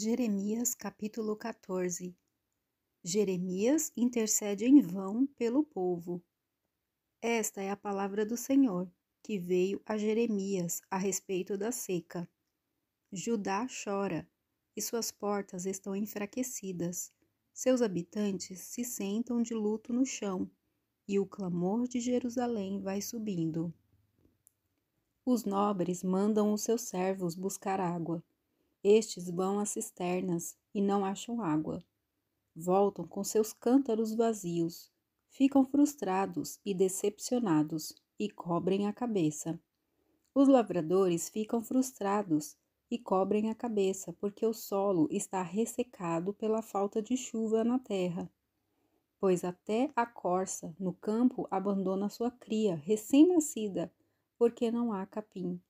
Jeremias capítulo 14 Jeremias intercede em vão pelo povo. Esta é a palavra do Senhor, que veio a Jeremias a respeito da seca. Judá chora, e suas portas estão enfraquecidas. Seus habitantes se sentam de luto no chão, e o clamor de Jerusalém vai subindo. Os nobres mandam os seus servos buscar água estes vão às cisternas e não acham água. Voltam com seus cântaros vazios, ficam frustrados e decepcionados e cobrem a cabeça. Os lavradores ficam frustrados e cobrem a cabeça porque o solo está ressecado pela falta de chuva na terra. Pois até a corça no campo abandona sua cria recém-nascida porque não há capim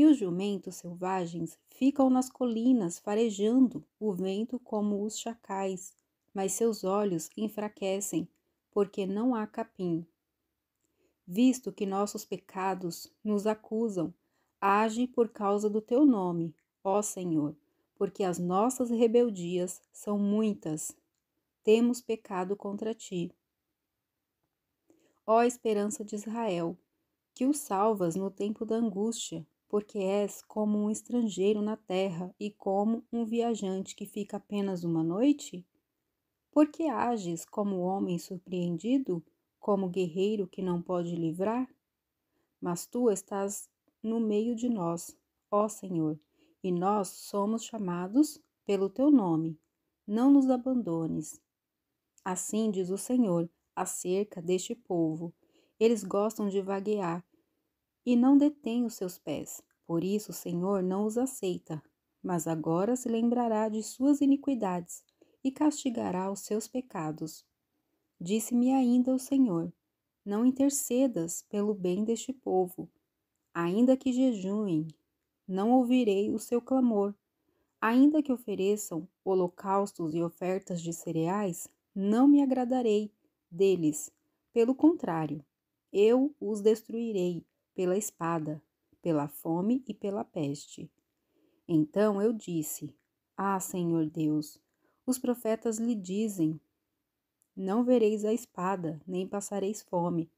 e os jumentos selvagens ficam nas colinas farejando o vento como os chacais, mas seus olhos enfraquecem, porque não há capim. Visto que nossos pecados nos acusam, age por causa do teu nome, ó Senhor, porque as nossas rebeldias são muitas. Temos pecado contra ti. Ó esperança de Israel, que o salvas no tempo da angústia, porque és como um estrangeiro na terra e como um viajante que fica apenas uma noite? Porque ages como homem surpreendido, como guerreiro que não pode livrar? Mas tu estás no meio de nós, ó Senhor, e nós somos chamados pelo teu nome. Não nos abandones. Assim diz o Senhor acerca deste povo. Eles gostam de vaguear e não detém os seus pés. Por isso o Senhor não os aceita. Mas agora se lembrará de suas iniquidades e castigará os seus pecados. Disse-me ainda o Senhor: Não intercedas pelo bem deste povo. Ainda que jejuem, não ouvirei o seu clamor. Ainda que ofereçam holocaustos e ofertas de cereais, não me agradarei deles. Pelo contrário, eu os destruirei pela espada, pela fome e pela peste. Então eu disse: Ah, Senhor Deus, os profetas lhe dizem: Não vereis a espada, nem passareis fome.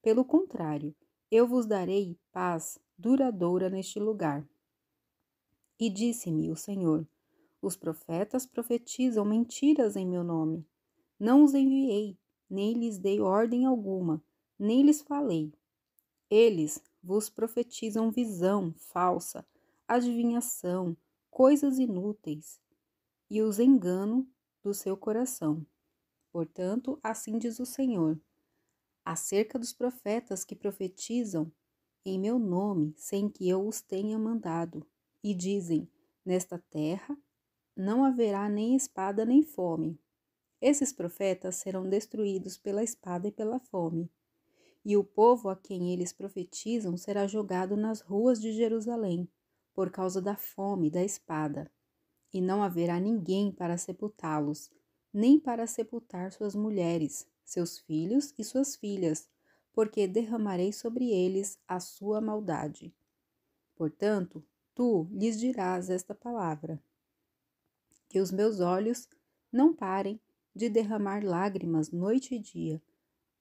Pelo contrário, eu vos darei paz duradoura neste lugar. E disse-me o Senhor: Os profetas profetizam mentiras em meu nome. Não os enviei, nem lhes dei ordem alguma, nem lhes falei, eles vos profetizam visão falsa, adivinhação, coisas inúteis e os engano do seu coração. Portanto, assim diz o Senhor: acerca dos profetas que profetizam em meu nome, sem que eu os tenha mandado, e dizem: Nesta terra não haverá nem espada nem fome. Esses profetas serão destruídos pela espada e pela fome e o povo a quem eles profetizam será jogado nas ruas de Jerusalém, por causa da fome e da espada, e não haverá ninguém para sepultá-los, nem para sepultar suas mulheres, seus filhos e suas filhas, porque derramarei sobre eles a sua maldade. Portanto, tu lhes dirás esta palavra: Que os meus olhos não parem de derramar lágrimas noite e dia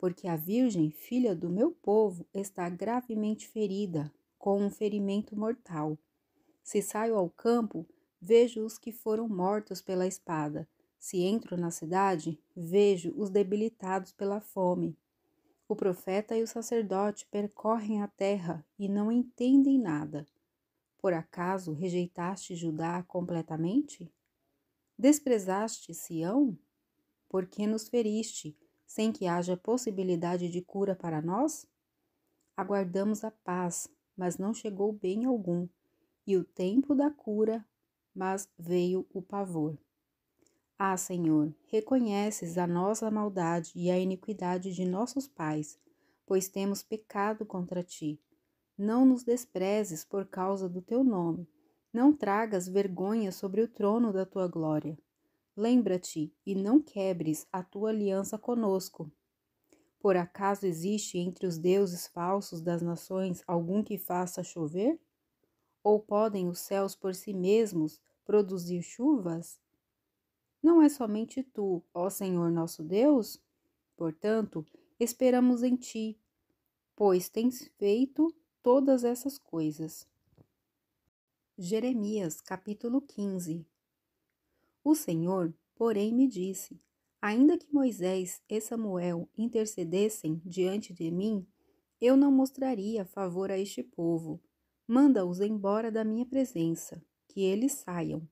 porque a virgem, filha do meu povo, está gravemente ferida, com um ferimento mortal. Se saio ao campo, vejo os que foram mortos pela espada. Se entro na cidade, vejo os debilitados pela fome. O profeta e o sacerdote percorrem a terra e não entendem nada. Por acaso rejeitaste Judá completamente? Desprezaste Sião? Porque nos feriste? sem que haja possibilidade de cura para nós? Aguardamos a paz, mas não chegou bem algum, e o tempo da cura, mas veio o pavor. Ah, Senhor, reconheces a nossa maldade e a iniquidade de nossos pais, pois temos pecado contra ti. Não nos desprezes por causa do teu nome, não tragas vergonha sobre o trono da tua glória. Lembra-te e não quebres a tua aliança conosco. Por acaso existe entre os deuses falsos das nações algum que faça chover? Ou podem os céus por si mesmos produzir chuvas? Não é somente tu, ó Senhor nosso Deus? Portanto, esperamos em ti, pois tens feito todas essas coisas. Jeremias capítulo 15 o Senhor, porém, me disse: Ainda que Moisés e Samuel intercedessem diante de mim, eu não mostraria favor a este povo. Manda-os embora da minha presença, que eles saiam.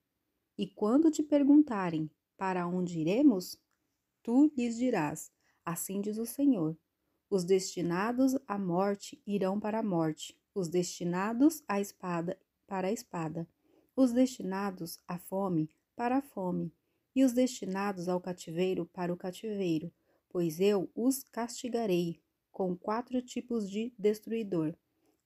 E quando te perguntarem: Para onde iremos? Tu lhes dirás: Assim diz o Senhor. Os destinados à morte irão para a morte, os destinados à espada para a espada, os destinados à fome para a fome, e os destinados ao cativeiro para o cativeiro, pois eu os castigarei com quatro tipos de destruidor,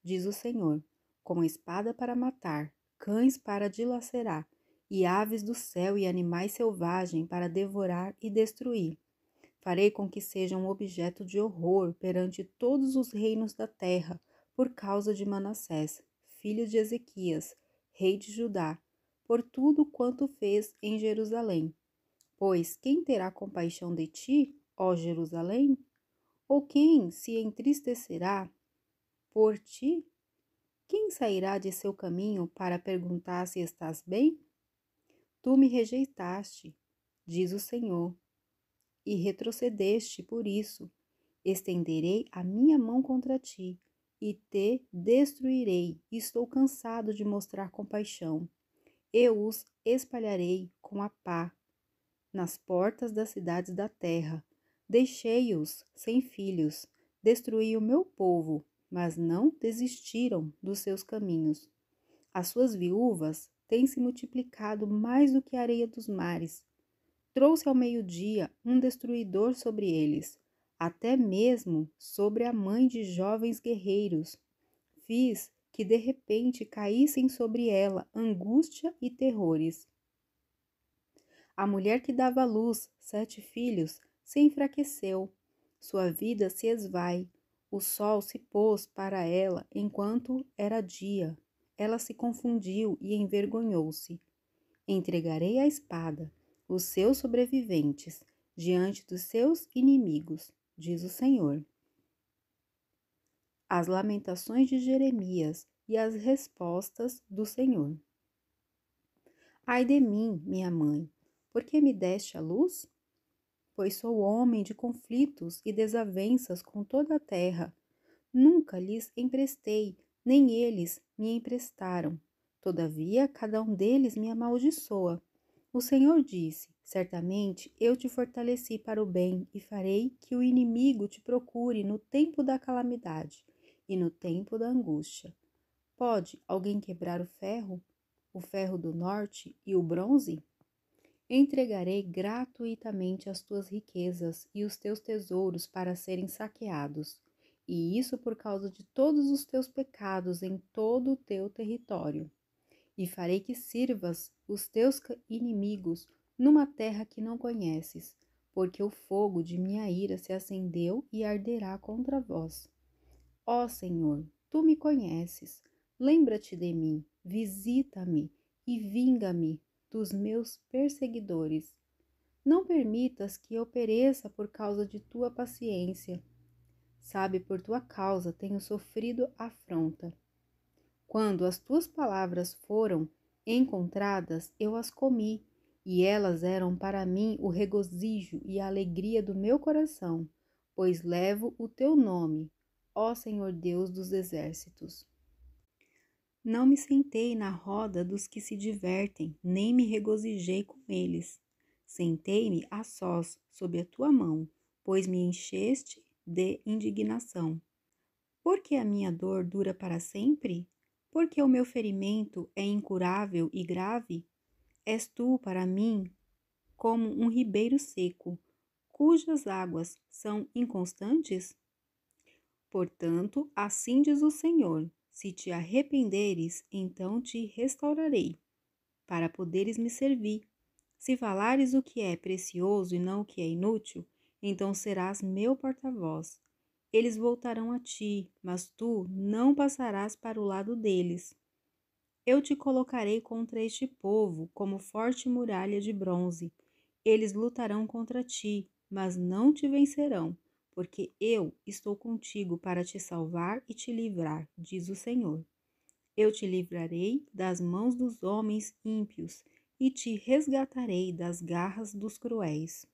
diz o Senhor, com espada para matar, cães para dilacerar, e aves do céu e animais selvagens para devorar e destruir. Farei com que sejam objeto de horror perante todos os reinos da terra, por causa de Manassés, filho de Ezequias, rei de Judá, por tudo quanto fez em Jerusalém. Pois quem terá compaixão de ti, ó Jerusalém? Ou quem se entristecerá por ti? Quem sairá de seu caminho para perguntar se estás bem? Tu me rejeitaste, diz o Senhor, e retrocedeste por isso. Estenderei a minha mão contra ti e te destruirei. Estou cansado de mostrar compaixão eu os espalharei com a pá nas portas das cidades da terra. Deixei-os sem filhos, destruí o meu povo, mas não desistiram dos seus caminhos. As suas viúvas têm se multiplicado mais do que a areia dos mares. Trouxe ao meio-dia um destruidor sobre eles, até mesmo sobre a mãe de jovens guerreiros. Fiz que de repente caíssem sobre ela angústia e terrores. A mulher que dava à luz sete filhos se enfraqueceu, sua vida se esvai, o sol se pôs para ela enquanto era dia. Ela se confundiu e envergonhou-se. Entregarei a espada, os seus sobreviventes, diante dos seus inimigos, diz o Senhor as lamentações de Jeremias e as respostas do Senhor. Ai de mim, minha mãe, por que me deste a luz? Pois sou homem de conflitos e desavenças com toda a terra. Nunca lhes emprestei, nem eles me emprestaram. Todavia, cada um deles me amaldiçoa. O Senhor disse: Certamente eu te fortaleci para o bem e farei que o inimigo te procure no tempo da calamidade e no tempo da angústia. Pode alguém quebrar o ferro, o ferro do norte e o bronze? Entregarei gratuitamente as tuas riquezas e os teus tesouros para serem saqueados, e isso por causa de todos os teus pecados em todo o teu território. E farei que sirvas os teus inimigos numa terra que não conheces, porque o fogo de minha ira se acendeu e arderá contra vós. Ó oh, Senhor, tu me conheces, lembra-te de mim, visita-me e vinga-me dos meus perseguidores. Não permitas que eu pereça por causa de tua paciência. Sabe, por tua causa tenho sofrido afronta. Quando as tuas palavras foram encontradas, eu as comi, e elas eram para mim o regozijo e a alegria do meu coração, pois levo o teu nome ó Senhor Deus dos exércitos. Não me sentei na roda dos que se divertem, nem me regozijei com eles. Sentei-me a sós, sob a tua mão, pois me encheste de indignação. Porque a minha dor dura para sempre? Porque o meu ferimento é incurável e grave? És tu para mim como um ribeiro seco, cujas águas são inconstantes? Portanto, assim diz o Senhor: se te arrependeres, então te restaurarei, para poderes me servir. Se falares o que é precioso e não o que é inútil, então serás meu porta-voz. Eles voltarão a ti, mas tu não passarás para o lado deles. Eu te colocarei contra este povo como forte muralha de bronze. Eles lutarão contra ti, mas não te vencerão porque eu estou contigo para te salvar e te livrar, diz o Senhor. Eu te livrarei das mãos dos homens ímpios e te resgatarei das garras dos cruéis.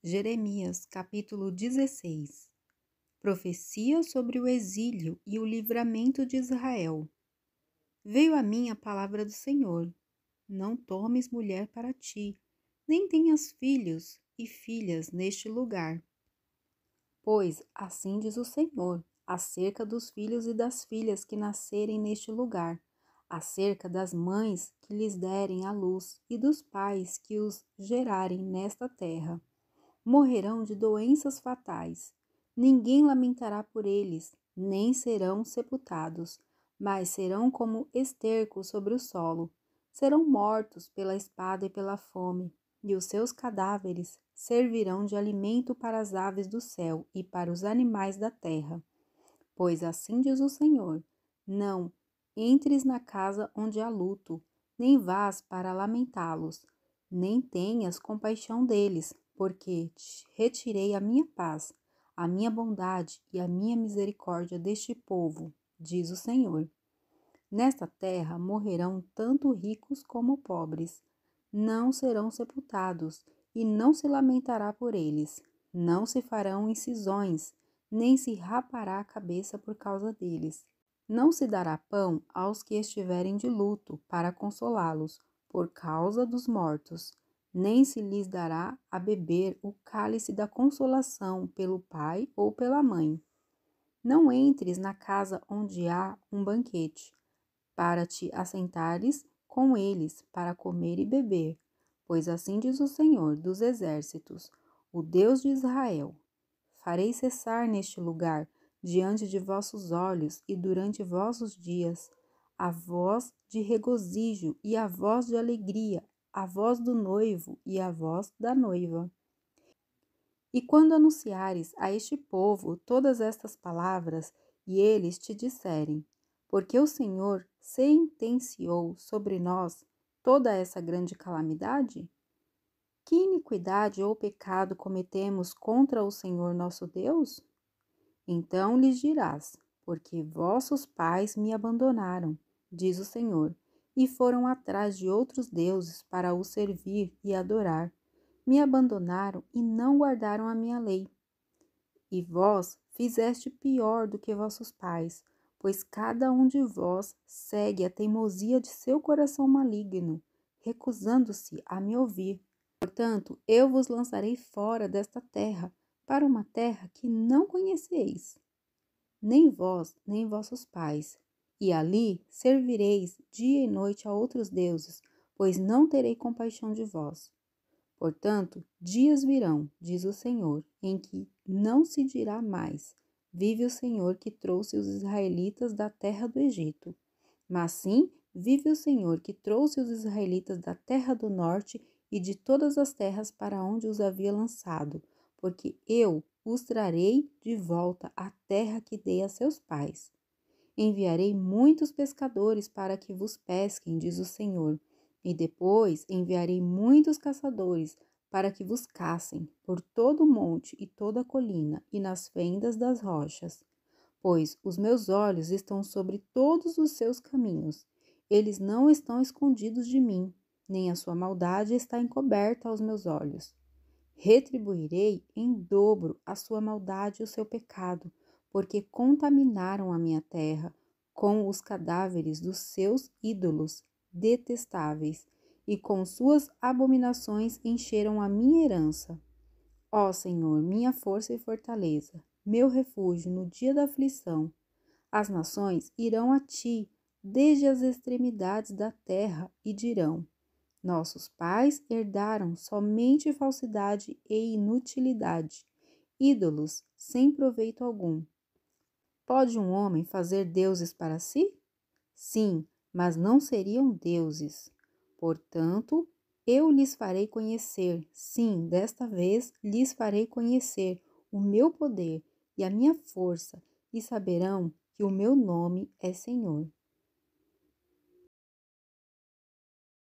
Jeremias capítulo 16 Profecia sobre o exílio e o livramento de Israel. Veio a mim a palavra do Senhor: Não tomes mulher para ti, nem tenhas filhos e filhas neste lugar. Pois assim diz o Senhor acerca dos filhos e das filhas que nascerem neste lugar, acerca das mães que lhes derem a luz e dos pais que os gerarem nesta terra. Morrerão de doenças fatais. Ninguém lamentará por eles, nem serão sepultados, mas serão como esterco sobre o solo. Serão mortos pela espada e pela fome, e os seus cadáveres servirão de alimento para as aves do céu e para os animais da terra. Pois assim diz o Senhor: Não entres na casa onde há luto, nem vás para lamentá-los, nem tenhas compaixão deles, porque retirei a minha paz, a minha bondade e a minha misericórdia deste povo, diz o Senhor. Nesta terra morrerão tanto ricos como pobres não serão sepultados, e não se lamentará por eles. Não se farão incisões, nem se rapará a cabeça por causa deles. Não se dará pão aos que estiverem de luto, para consolá-los, por causa dos mortos. Nem se lhes dará a beber o cálice da consolação pelo pai ou pela mãe. Não entres na casa onde há um banquete, para te assentares com eles para comer e beber, pois assim diz o Senhor dos Exércitos, o Deus de Israel: Farei cessar neste lugar, diante de vossos olhos e durante vossos dias, a voz de regozijo e a voz de alegria, a voz do noivo e a voz da noiva. E quando anunciares a este povo todas estas palavras, e eles te disserem, porque o Senhor sentenciou sobre nós toda essa grande calamidade? Que iniquidade ou pecado cometemos contra o Senhor nosso Deus? Então lhes dirás: Porque vossos pais me abandonaram, diz o Senhor, e foram atrás de outros deuses para os servir e adorar. Me abandonaram e não guardaram a minha lei. E vós fizeste pior do que vossos pais, pois cada um de vós segue a teimosia de seu coração maligno, recusando-se a me ouvir. Portanto, eu vos lançarei fora desta terra, para uma terra que não conheceis, nem vós, nem vossos pais. E ali servireis dia e noite a outros deuses, pois não terei compaixão de vós. Portanto, dias virão, diz o Senhor, em que não se dirá mais: vive o Senhor que trouxe os israelitas da terra do Egito. Mas sim, vive o Senhor que trouxe os israelitas da terra do norte e de todas as terras para onde os havia lançado, porque eu os trarei de volta à terra que dei a seus pais. Enviarei muitos pescadores para que vos pesquem, diz o Senhor, e depois enviarei muitos caçadores para que vos caçem por todo o monte e toda a colina e nas fendas das rochas. Pois os meus olhos estão sobre todos os seus caminhos, eles não estão escondidos de mim, nem a sua maldade está encoberta aos meus olhos. Retribuirei em dobro a sua maldade e o seu pecado, porque contaminaram a minha terra com os cadáveres dos seus ídolos detestáveis, e com suas abominações encheram a minha herança. Ó Senhor, minha força e fortaleza, meu refúgio no dia da aflição, as nações irão a ti desde as extremidades da terra e dirão: Nossos pais herdaram somente falsidade e inutilidade, ídolos sem proveito algum. Pode um homem fazer deuses para si? Sim, mas não seriam deuses. Portanto, eu lhes farei conhecer, sim, desta vez lhes farei conhecer o meu poder e a minha força, e saberão que o meu nome é Senhor.